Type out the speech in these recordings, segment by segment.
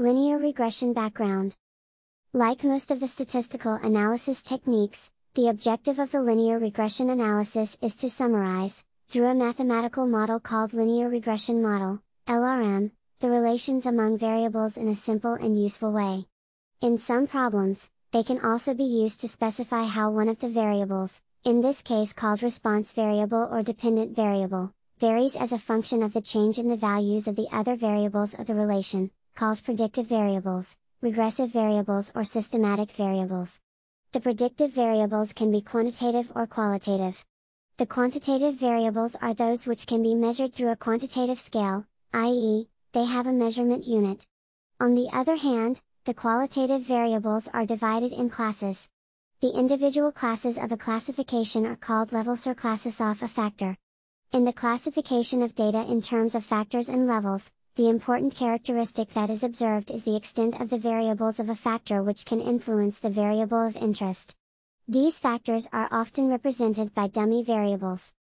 Linear regression background. Like most of the statistical analysis techniques, the objective of the linear regression analysis is to summarize, through a mathematical model called linear regression model, LRM, the relations among variables in a simple and useful way. In some problems, they can also be used to specify how one of the variables, in this case called response variable or dependent variable, varies as a function of the change in the values of the other variables of the relation called predictive variables, regressive variables or systematic variables. The predictive variables can be quantitative or qualitative. The quantitative variables are those which can be measured through a quantitative scale, i.e., they have a measurement unit. On the other hand, the qualitative variables are divided in classes. The individual classes of a classification are called levels or classes of a factor. In the classification of data in terms of factors and levels, the important characteristic that is observed is the extent of the variables of a factor which can influence the variable of interest. These factors are often represented by dummy variables.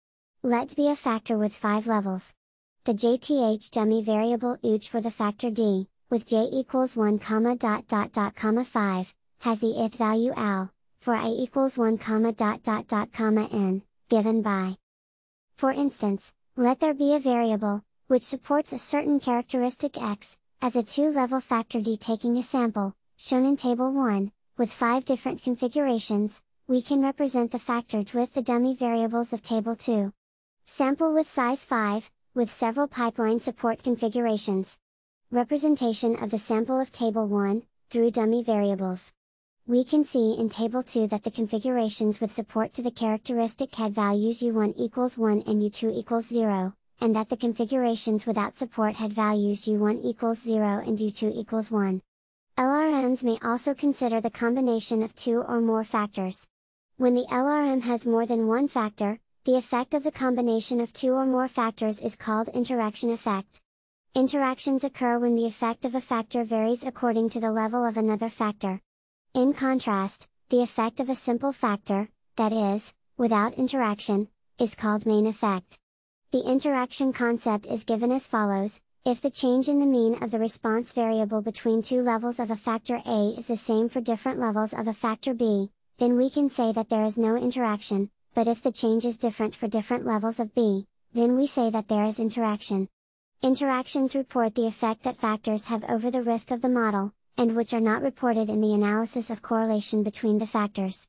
Let be a factor with five levels. The JTH dummy variable UJ for the factor D, with J equals 1 comma dot dot dot comma 5, has the ith value al, for i equals 1 comma dot dot dot comma n, given by. For instance, let there be a variable, which supports a certain characteristic X, as a two-level factor D taking a sample, shown in Table 1, with five different configurations, we can represent the factor with the dummy variables of Table 2. Sample with size 5, with several pipeline support configurations. Representation of the sample of Table 1, through dummy variables. We can see in Table 2 that the configurations with support to the characteristic had values U1 equals 1 and U2 equals 0, and that the configurations without support had values U1 equals 0 and U2 equals 1. LRMs may also consider the combination of two or more factors. When the LRM has more than one factor, the effect of the combination of two or more factors is called interaction effect. Interactions occur when the effect of a factor varies according to the level of another factor. In contrast, the effect of a simple factor, that is, without interaction, is called main effect. The interaction concept is given as follows, if the change in the mean of the response variable between two levels of a factor A is the same for different levels of a factor B, then we can say that there is no interaction, but if the change is different for different levels of B, then we say that there is interaction. Interactions report the effect that factors have over the risk of the model, and which are not reported in the analysis of correlation between the factors.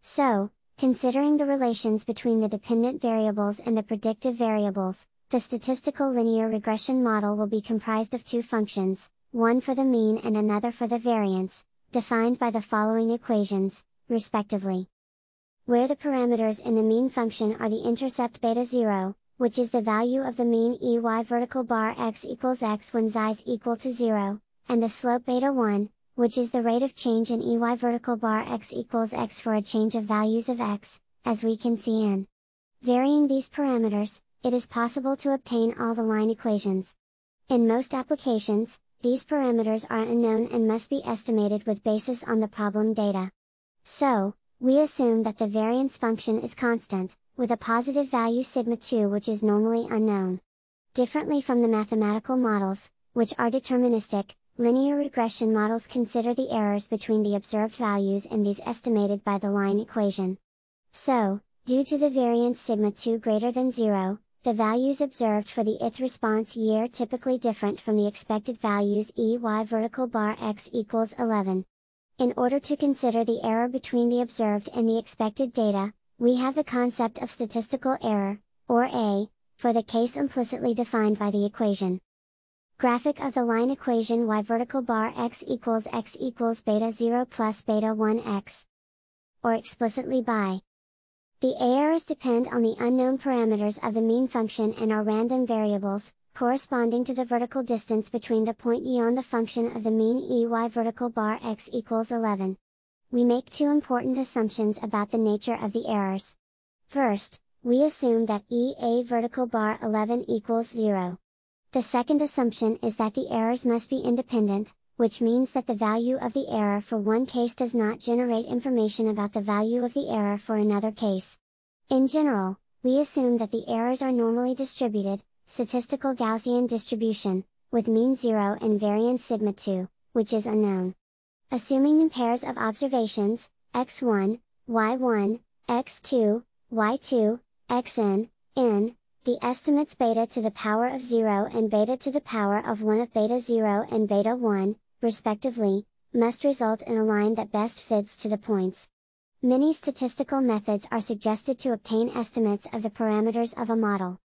So, Considering the relations between the dependent variables and the predictive variables, the statistical linear regression model will be comprised of two functions, one for the mean and another for the variance, defined by the following equations, respectively. Where the parameters in the mean function are the intercept beta 0, which is the value of the mean EY vertical bar x equals x when xi is equal to 0, and the slope beta 1, which is the rate of change in EY vertical bar x equals x for a change of values of x, as we can see in varying these parameters, it is possible to obtain all the line equations. In most applications, these parameters are unknown and must be estimated with basis on the problem data. So, we assume that the variance function is constant, with a positive value sigma 2 which is normally unknown. Differently from the mathematical models, which are deterministic, Linear regression models consider the errors between the observed values and these estimated by the line equation. So, due to the variance sigma 2 greater than 0, the values observed for the ith response year typically different from the expected values EY vertical bar X equals 11. In order to consider the error between the observed and the expected data, we have the concept of statistical error, or A, for the case implicitly defined by the equation. Graphic of the line equation y vertical bar x equals x equals beta 0 plus beta 1 x. Or explicitly by. The errors depend on the unknown parameters of the mean function and are random variables, corresponding to the vertical distance between the point E on the function of the mean E y vertical bar x equals 11. We make two important assumptions about the nature of the errors. First, we assume that E a vertical bar 11 equals 0. The second assumption is that the errors must be independent, which means that the value of the error for one case does not generate information about the value of the error for another case. In general, we assume that the errors are normally distributed, statistical Gaussian distribution, with mean 0 and variance sigma 2, which is unknown. Assuming in pairs of observations, x1, y1, x2, y2, xn, n, the estimates beta to the power of 0 and beta to the power of 1 of beta 0 and beta 1, respectively, must result in a line that best fits to the points. Many statistical methods are suggested to obtain estimates of the parameters of a model.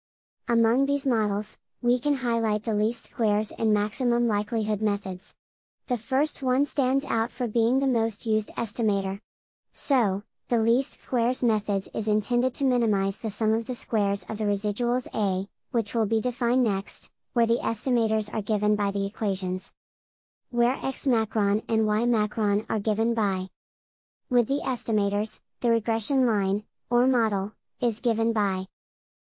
Among these models, we can highlight the least squares and maximum likelihood methods. The first one stands out for being the most used estimator. So, the least squares method is intended to minimize the sum of the squares of the residuals A, which will be defined next, where the estimators are given by the equations. Where x macron and y macron are given by. With the estimators, the regression line, or model, is given by.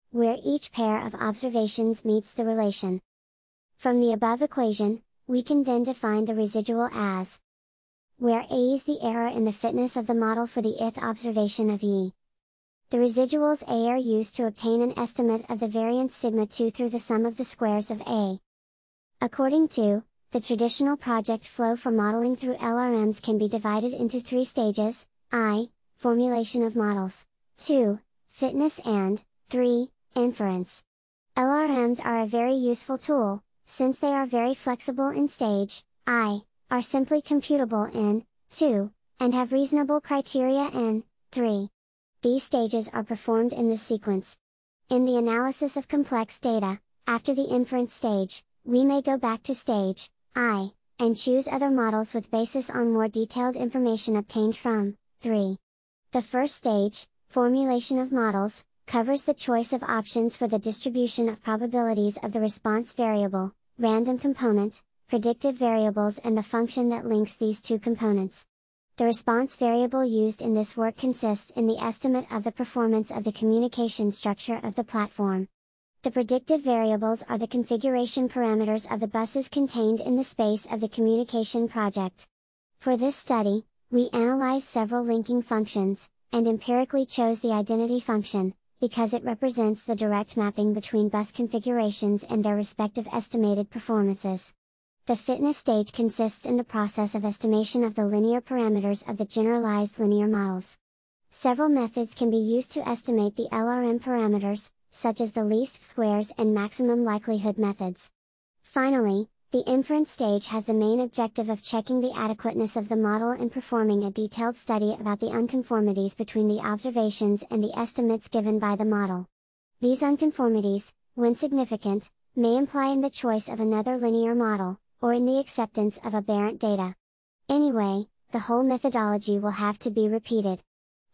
Where each pair of observations meets the relation. From the above equation, we can then define the residual as where A is the error in the fitness of the model for the ith observation of E. The residuals A are used to obtain an estimate of the variance sigma 2 through the sum of the squares of A. According to, the traditional project flow for modeling through LRMs can be divided into three stages, I, formulation of models, 2, fitness and, 3, inference. LRMs are a very useful tool, since they are very flexible in stage, I, are simply computable in 2, and have reasonable criteria in 3. These stages are performed in this sequence. In the analysis of complex data, after the inference stage, we may go back to stage i, and choose other models with basis on more detailed information obtained from 3. The first stage, formulation of models, covers the choice of options for the distribution of probabilities of the response variable, random component, predictive variables and the function that links these two components. The response variable used in this work consists in the estimate of the performance of the communication structure of the platform. The predictive variables are the configuration parameters of the buses contained in the space of the communication project. For this study, we analyzed several linking functions, and empirically chose the identity function, because it represents the direct mapping between bus configurations and their respective estimated performances. The fitness stage consists in the process of estimation of the linear parameters of the generalized linear models. Several methods can be used to estimate the LRM parameters, such as the least squares and maximum likelihood methods. Finally, the inference stage has the main objective of checking the adequateness of the model and performing a detailed study about the unconformities between the observations and the estimates given by the model. These unconformities, when significant, may imply in the choice of another linear model, or in the acceptance of aberrant data. Anyway, the whole methodology will have to be repeated.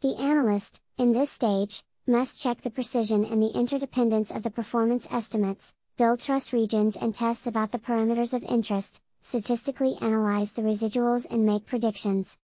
The analyst, in this stage, must check the precision and the interdependence of the performance estimates, build trust regions and tests about the parameters of interest, statistically analyze the residuals and make predictions.